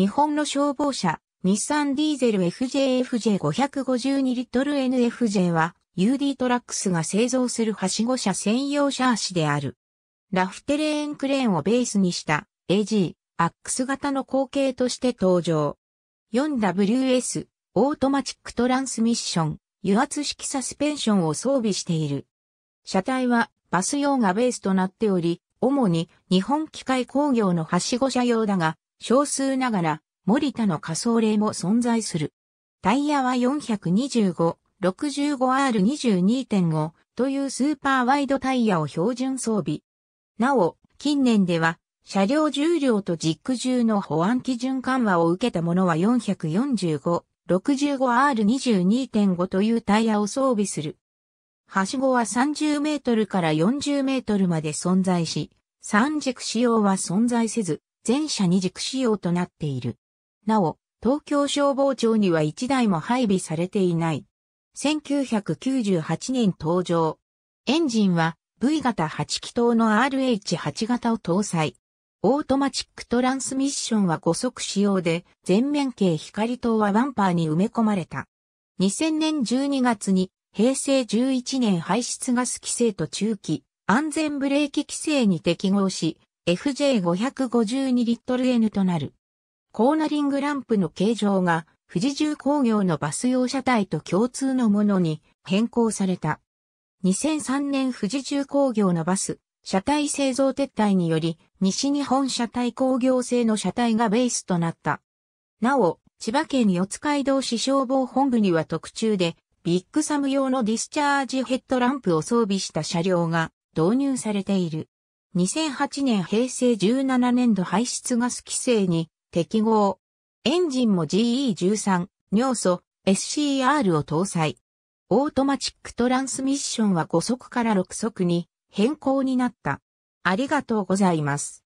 日本の消防車、日産ディーゼル FJFJ552 リットル NFJ は UD トラックスが製造するはしご車専用車足である。ラフテレーンクレーンをベースにした AG、アックス型の後継として登場。4WS、オートマチックトランスミッション、油圧式サスペンションを装備している。車体はバス用がベースとなっており、主に日本機械工業のはしご車用だが、少数ながら、森田の仮想例も存在する。タイヤは4 2 5 65R22.5 というスーパーワイドタイヤを標準装備。なお、近年では、車両重量と軸重の保安基準緩和を受けたものは4 4 5 65R22.5 というタイヤを装備する。はしごは30メートルから40メートルまで存在し、三軸仕様は存在せず、全車二軸仕様となっている。なお、東京消防庁には一台も配備されていない。1998年登場。エンジンは V 型8気筒の RH8 型を搭載。オートマチックトランスミッションは5速仕様で、全面形光灯はワンパーに埋め込まれた。2000年12月に平成11年排出ガス規制と中期安全ブレーキ規制に適合し、FJ552 リットル N となる。コーナリングランプの形状が富士重工業のバス用車体と共通のものに変更された。2003年富士重工業のバス、車体製造撤退により、西日本車体工業製の車体がベースとなった。なお、千葉県四街道市消防本部には特注で、ビッグサム用のディスチャージヘッドランプを装備した車両が導入されている。2008年平成17年度排出ガス規制に適合。エンジンも GE13、尿素、SCR を搭載。オートマチックトランスミッションは5速から6速に変更になった。ありがとうございます。